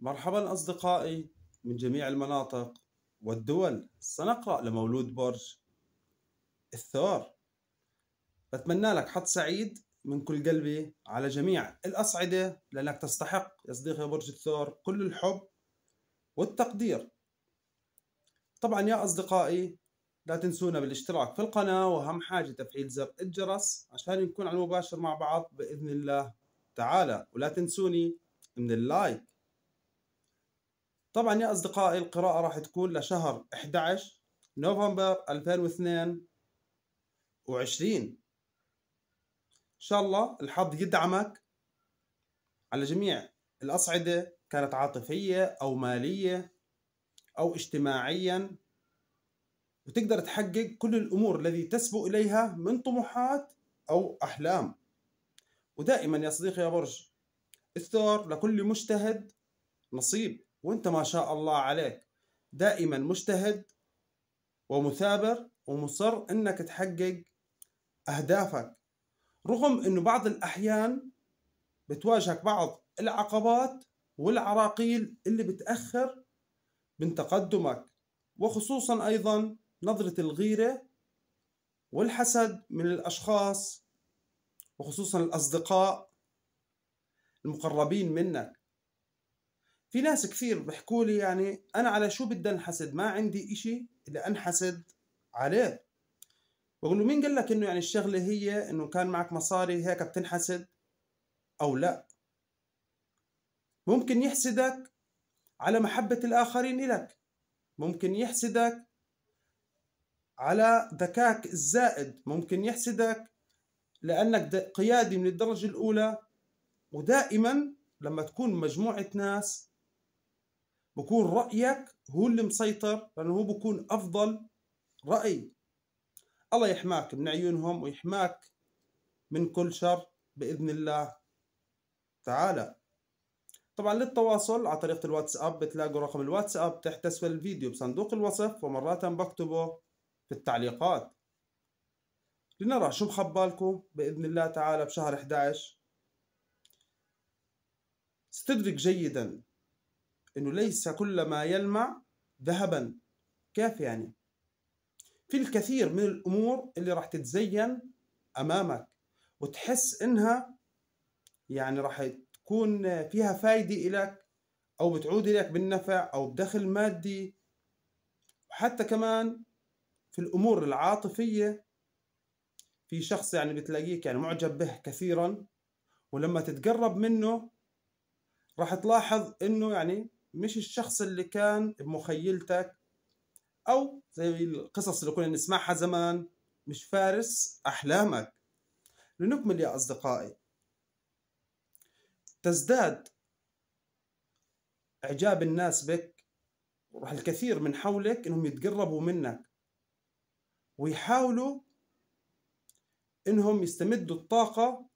مرحبا أصدقائي من جميع المناطق والدول سنقرأ لمولود برج الثور بتمنى لك حظ سعيد من كل قلبي على جميع الأصعدة لأنك تستحق يا صديقي برج الثور كل الحب والتقدير طبعا يا أصدقائي لا تنسونا بالاشتراك في القناة وأهم حاجة تفعيل زر الجرس عشان نكون على المباشر مع بعض بإذن الله تعالى ولا تنسوني من اللايك طبعا يا أصدقائي القراءة راح تكون لشهر 11 نوفمبر 2022 إن شاء الله الحظ يدعمك على جميع الأصعدة كانت عاطفية أو مالية أو اجتماعيا وتقدر تحقق كل الأمور الذي تسبو إليها من طموحات أو أحلام ودائما يا صديقي يا برج الثور لكل مجتهد نصيب وانت ما شاء الله عليك دائما مجتهد ومثابر ومصر انك تحقق اهدافك رغم انه بعض الاحيان بتواجهك بعض العقبات والعراقيل اللي بتاخر من تقدمك وخصوصا ايضا نظره الغيره والحسد من الاشخاص وخصوصا الاصدقاء المقربين منك في ناس كثير بحكوا لي يعني انا على شو بدي انحسد ما عندي إشي اللي انحسد عليه بقول له مين قال لك انه يعني الشغله هي انه كان معك مصاري هيك بتنحسد او لا ممكن يحسدك على محبة الآخرين إلك ممكن يحسدك على ذكاك الزائد ممكن يحسدك لأنك قيادي من الدرجة الأولى ودائما لما تكون مجموعة ناس بكون رأيك هو اللي مسيطر لأنه هو بكون أفضل رأي الله يحماك من عيونهم ويحماك من كل شر بإذن الله تعالى طبعا للتواصل على طريقة الواتساب بتلاقوا رقم الواتساب تحت أسفل الفيديو بصندوق الوصف ومرات بكتبه في التعليقات لنرى شو مخبالكم بإذن الله تعالى بشهر 11 ستدرك جيدا انه ليس كل ما يلمع ذهبا كيف يعني في الكثير من الامور اللي راح تتزين امامك وتحس انها يعني راح تكون فيها فايده لك او بتعود لك بالنفع او بدخل مادي وحتى كمان في الامور العاطفيه في شخص يعني بتلاقيك يعني معجب به كثيرا ولما تتقرب منه راح تلاحظ انه يعني مش الشخص اللي كان بمخيلتك او زي القصص اللي كنا نسمعها زمان مش فارس احلامك لنكمل يا اصدقائي تزداد اعجاب الناس بك وراح الكثير من حولك انهم يتقربوا منك ويحاولوا انهم يستمدوا الطاقه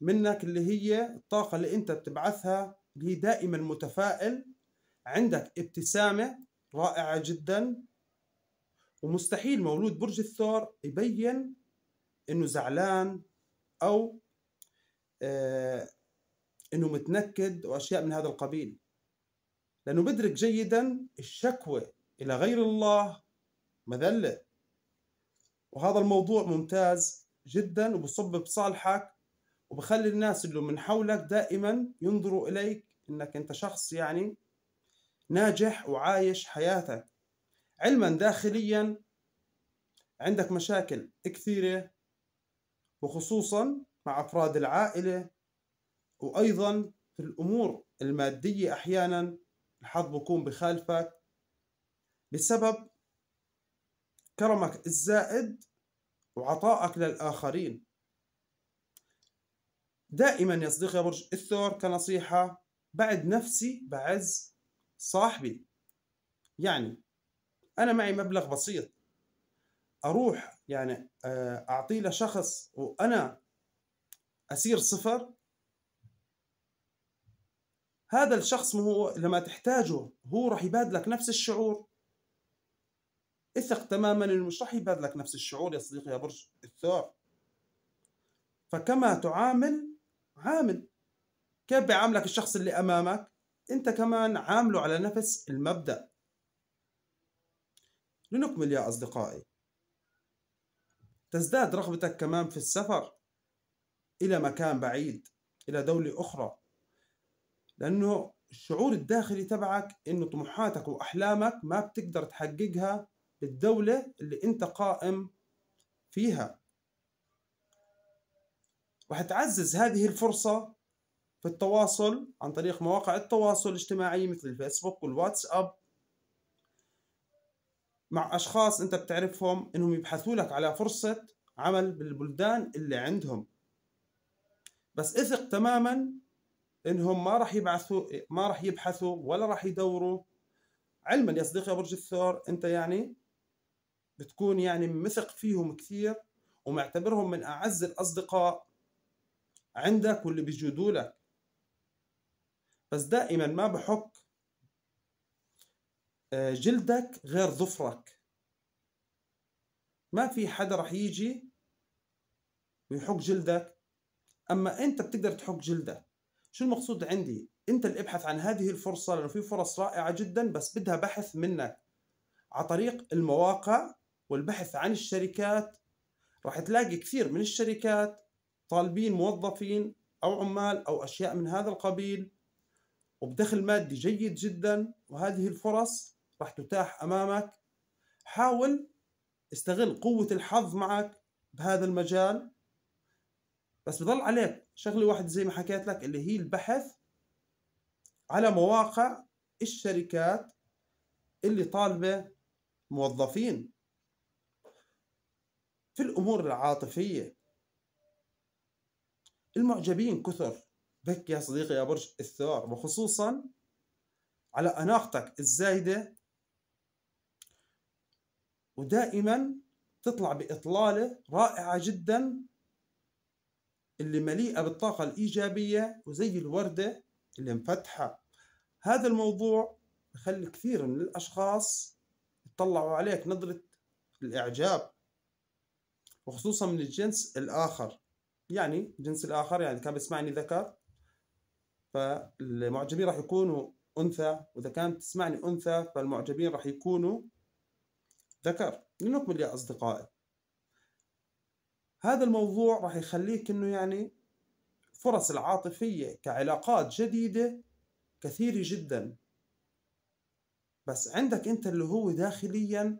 منك اللي هي الطاقه اللي انت بتبعثها اللي هي دائما متفائل عندك ابتسامة رائعة جدا ومستحيل مولود برج الثور يبين انه زعلان او آه، انه متنكد واشياء من هذا القبيل لانه بدرك جيدا الشكوى الى غير الله مذله وهذا الموضوع ممتاز جدا وبصب بصالحك وبخلي الناس اللي من حولك دائما ينظروا اليك انك انت شخص يعني ناجح وعايش حياتك علما داخليا عندك مشاكل كثيرة وخصوصا مع أفراد العائلة وأيضا في الأمور المادية أحيانا الحظ بكون بخالفك بسبب كرمك الزائد وعطائك للآخرين دائما يا صديقي برج الثور كنصيحة بعد نفسي بعز صاحبي يعني أنا معي مبلغ بسيط أروح يعني آه، أعطيه لشخص وأنا أسير صفر هذا الشخص هو لما تحتاجه هو راح يبادلك نفس الشعور اثق تماما انه مش راح يبادلك نفس الشعور يا صديقي يا برج الثور فكما تعامل عامل كيف بيعاملك الشخص اللي امامك انت كمان عامله على نفس المبدأ لنكمل يا أصدقائي تزداد رغبتك كمان في السفر إلى مكان بعيد إلى دولة أخرى لأنه الشعور الداخلي تبعك إنه طموحاتك وأحلامك ما بتقدر تحققها بالدولة اللي أنت قائم فيها وحتعزز هذه الفرصة في التواصل عن طريق مواقع التواصل الاجتماعي مثل الفيسبوك والواتساب مع أشخاص أنت بتعرفهم أنهم يبحثوا لك على فرصة عمل بالبلدان اللي عندهم بس اثق تماما انهم ما راح يبعثوا ما راح يبحثوا ولا راح يدوروا علما يا صديقي برج الثور انت يعني بتكون يعني مثق فيهم كثير ومعتبرهم من اعز الاصدقاء عندك واللي بيجودوا لك بس دائما ما بحك آه، جلدك غير ظفرك ما في حدا رح يجي ويحك جلدك اما انت بتقدر تحك جلدك شو المقصود عندي انت اللي ابحث عن هذه الفرصه لانه في فرص رائعه جدا بس بدها بحث منك على طريق المواقع والبحث عن الشركات راح تلاقي كثير من الشركات طالبين موظفين او عمال او اشياء من هذا القبيل وبدخل مادي جيد جدا وهذه الفرص راح تتاح امامك حاول استغل قوة الحظ معك بهذا المجال بس بضل عليك شغله واحد زي ما حكيت لك اللي هي البحث على مواقع الشركات اللي طالبة موظفين في الأمور العاطفية المعجبين كثر بك يا صديقي يا برج الثور وخصوصا على أناقتك الزايدة ودائما تطلع بإطلالة رائعة جدا اللي مليئة بالطاقة الإيجابية وزي الوردة اللي مفتحة هذا الموضوع يخلي كثير من الأشخاص يطلعوا عليك نظرة الإعجاب وخصوصا من الجنس الآخر يعني الجنس الآخر يعني كان بيسمعني ذكر فالمعجبين راح يكونوا انثى واذا كانت تسمعني انثى فالمعجبين راح يكونوا ذكر لنكمل يا اصدقائي هذا الموضوع راح يخليك انه يعني الفرص العاطفيه كعلاقات جديده كثيره جدا بس عندك انت اللي هو داخليا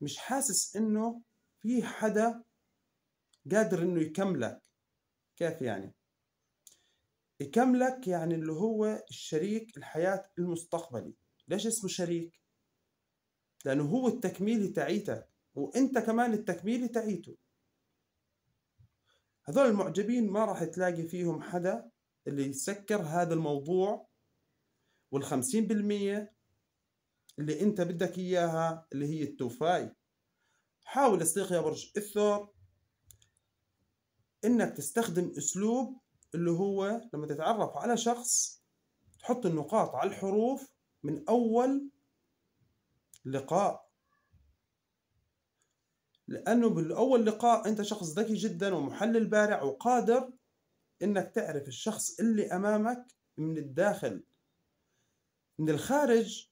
مش حاسس انه في حدا قادر انه يكملك كيف يعني يكملك يعني اللي هو الشريك الحياة المستقبلي ليش اسمه شريك؟ لأنه هو التكميل تعيتك وأنت كمان التكميل تعيته هذول المعجبين ما راح تلاقي فيهم حدا اللي يسكر هذا الموضوع والخمسين بالمية اللي انت بدك اياها اللي هي التوفاي حاول يا يا برج الثور انك تستخدم اسلوب اللي هو لما تتعرف على شخص تحط النقاط على الحروف من أول لقاء لأنه بالأول لقاء أنت شخص ذكي جدا ومحلل بارع وقادر إنك تعرف الشخص اللي أمامك من الداخل من الخارج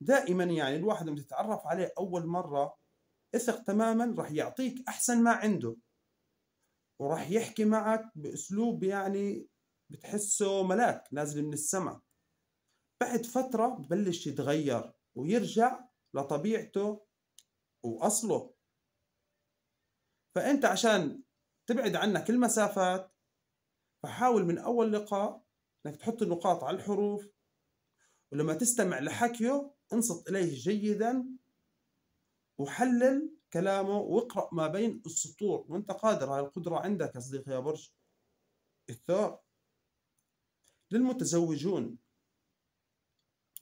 دائما يعني الواحد لما تتعرف عليه أول مرة اثق تماما راح يعطيك أحسن ما عنده وراح يحكي معك باسلوب يعني بتحسه ملاك نازل من السماء بعد فتره ببلش يتغير ويرجع لطبيعته واصله فانت عشان تبعد عنك المسافات فحاول من اول لقاء انك تحط النقاط على الحروف ولما تستمع لحكيه انصت اليه جيدا وحلل كلامه واقرأ ما بين السطور وانت قادر هاي القدرة عندك يا صديقي يا برج الثور للمتزوجون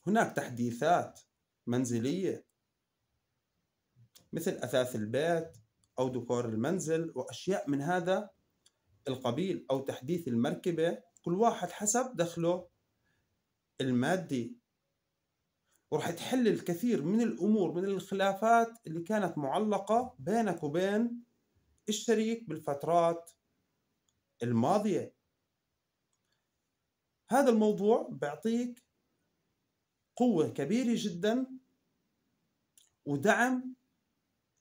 هناك تحديثات منزلية مثل أثاث البيت أو ديكور المنزل وأشياء من هذا القبيل أو تحديث المركبة كل واحد حسب دخله المادي وراح تحل الكثير من الامور من الخلافات اللي كانت معلقه بينك وبين الشريك بالفترات الماضيه هذا الموضوع بيعطيك قوه كبيره جدا ودعم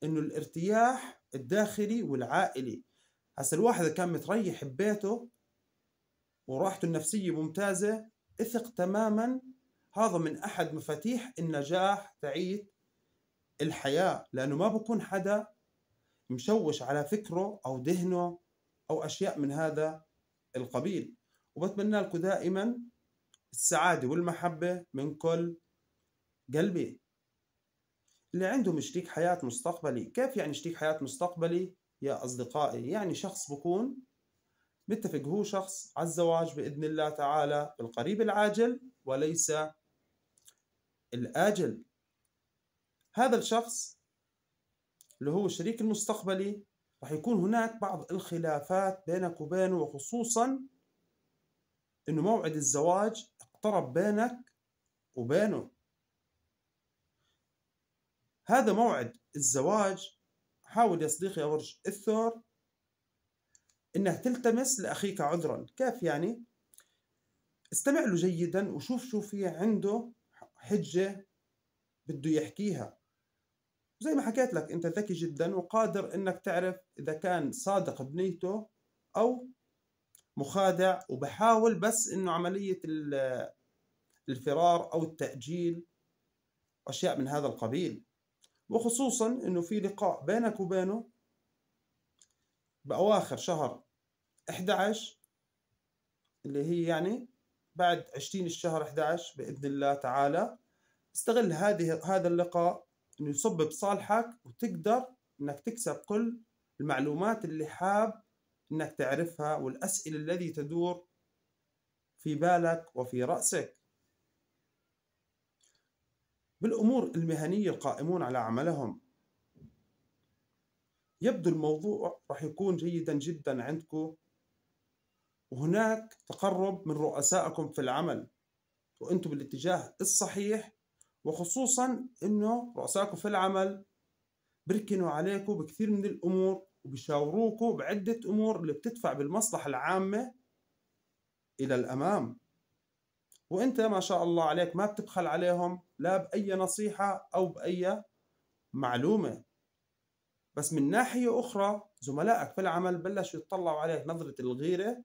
انه الارتياح الداخلي والعائلي هسا الواحد كان متريح ببيته وراحته النفسيه ممتازه اثق تماما هذا من احد مفاتيح النجاح تعيد الحياه لانه ما بكون حدا مشوش على فكره او ذهنه او اشياء من هذا القبيل وبتمنى لكم دائما السعاده والمحبه من كل قلبي اللي عنده شريك حياة مستقبلي كيف يعني شريك حياة مستقبلي يا أصدقائي يعني شخص بكون متفق هو شخص على الزواج بإذن الله تعالى بالقريب العاجل وليس الآجل هذا الشخص اللي هو الشريك المستقبلي راح يكون هناك بعض الخلافات بينك وبينه وخصوصا انه موعد الزواج اقترب بينك وبينه هذا موعد الزواج حاول يا صديقي يا برج الثور انه تلتمس لاخيك عذرا كيف يعني استمع له جيدا وشوف شو في عنده حجة بده يحكيها زي ما حكيت لك أنت ذكي جدا وقادر أنك تعرف إذا كان صادق بنيته أو مخادع وبحاول بس أنه عملية الفرار أو التأجيل أشياء من هذا القبيل وخصوصا أنه في لقاء بينك وبينه بأواخر شهر 11 اللي هي يعني بعد 20 الشهر 11 باذن الله تعالى استغل هذه هذا اللقاء انه يصب بصالحك وتقدر انك تكسب كل المعلومات اللي حاب انك تعرفها والاسئله الذي تدور في بالك وفي راسك بالامور المهنيه القائمون على عملهم يبدو الموضوع راح يكون جيدا جدا عندكم وهناك تقرب من رؤسائكم في العمل وانتم بالاتجاه الصحيح وخصوصا انه رؤسائكم في العمل بركنوا عليكم بكثير من الامور وبيشاوروكم بعدة امور اللي بتدفع بالمصلحة العامة الى الامام وانت ما شاء الله عليك ما بتبخل عليهم لا باي نصيحة او باي معلومة بس من ناحية اخرى زملائك في العمل بلشوا يتطلعوا عليك نظرة الغيرة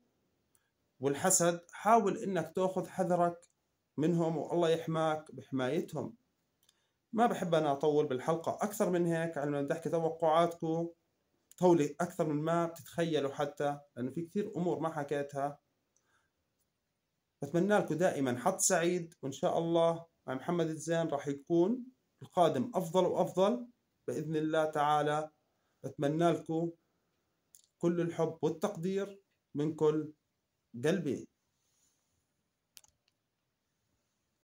والحسد حاول انك تاخذ حذرك منهم والله يحماك بحمايتهم ما بحب انا اطول بالحلقه اكثر من هيك على بدي احكي توقعاتكم طولي اكثر من ما بتتخيلوا حتى لانه في كثير امور ما حكيتها بتمنى لكم دائما حظ سعيد وان شاء الله مع محمد الزين راح يكون القادم افضل وافضل باذن الله تعالى بتمنى لكم كل الحب والتقدير من كل قلبي